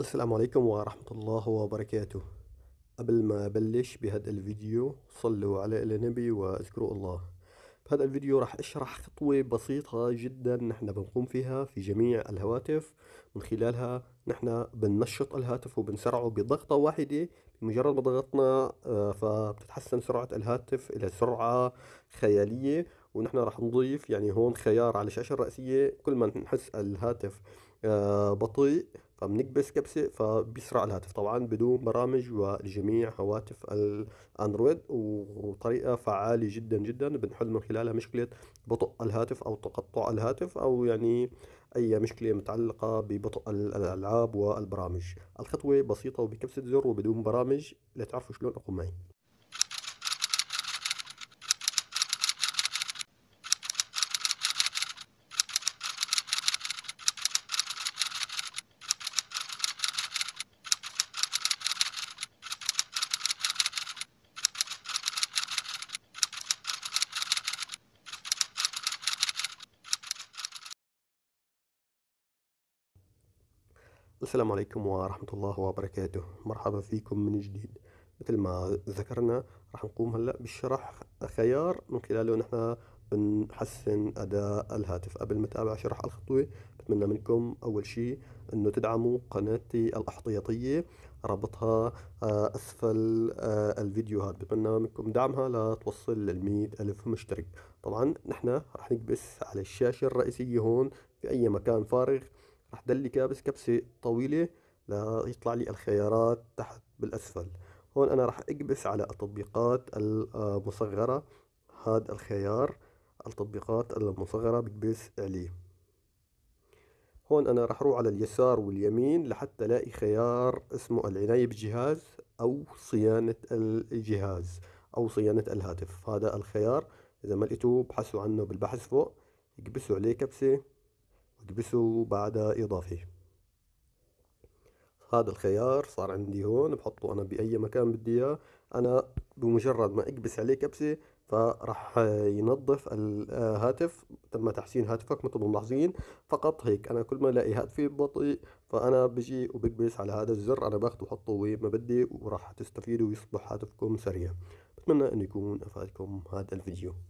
السلام عليكم ورحمة الله وبركاته قبل ما أبلش بهذا الفيديو صلوا على النبي واذكروا الله بهذا الفيديو راح أشرح خطوة بسيطة جدا نحن بنقوم فيها في جميع الهواتف من خلالها نحن بننشط الهاتف وبنسرعه بضغطة واحدة بمجرد ما ضغطنا آه، فبتتحسن سرعة الهاتف إلى سرعة خيالية ونحن راح نضيف يعني هون خيار على الشاشة الرئيسية كل ما نحس الهاتف آه، بطيء فبنكبس كبسة فبيسرع الهاتف طبعا بدون برامج ولجميع هواتف الأندرويد وطريقة فعالة جدا جدا بنحل من خلالها مشكلة بطء الهاتف أو تقطع الهاتف أو يعني أي مشكلة متعلقة ببطء الألعاب والبرامج الخطوة بسيطة وبكبسة زر وبدون برامج لتعرفوا شلون أقوم معي السلام عليكم ورحمة الله وبركاته مرحبا فيكم من جديد مثل ما ذكرنا راح نقوم هلا بشرح خيار من خلاله نحن بنحسن أداء الهاتف قبل ما اتابع شرح الخطوة بتمنى منكم أول شيء أنه تدعموا قناتي الاحتياطية رابطها آه، أسفل آه، الفيديوهات بتمنى منكم دعمها لتوصل للمية ألف مشترك طبعا نحن راح نكبس على الشاشة الرئيسية هون في أي مكان فارغ راح دلي كابس كبسة طويلة ليطلع لي الخيارات تحت بالأسفل هون أنا راح أكبس على التطبيقات المصغرة هذا الخيار التطبيقات المصغرة بكبس عليه هون أنا راح أروح على اليسار واليمين لحتى ألاقي خيار اسمه العناية بالجهاز أو صيانة الجهاز أو صيانة الهاتف هذا الخيار إذا ما لقيتوه ابحثوا عنه بالبحث فوق اكبسوا عليه كبسة واكبسه بعد إضافه هذا الخيار صار عندي هون بحطه أنا بأي مكان بدي إياه أنا بمجرد ما أكبس عليه كبسة فراح ينظف الهاتف تم تحسين هاتفك مثل ما ملاحظين فقط هيك انا كل ما الاقي هاتفي بطيء فانا بجي وبكبس على هذا الزر انا باخذه وحطه وين ما بدي وراح تستفيدوا ويصبح هاتفكم سريع بتمنى انه يكون افادكم هذا الفيديو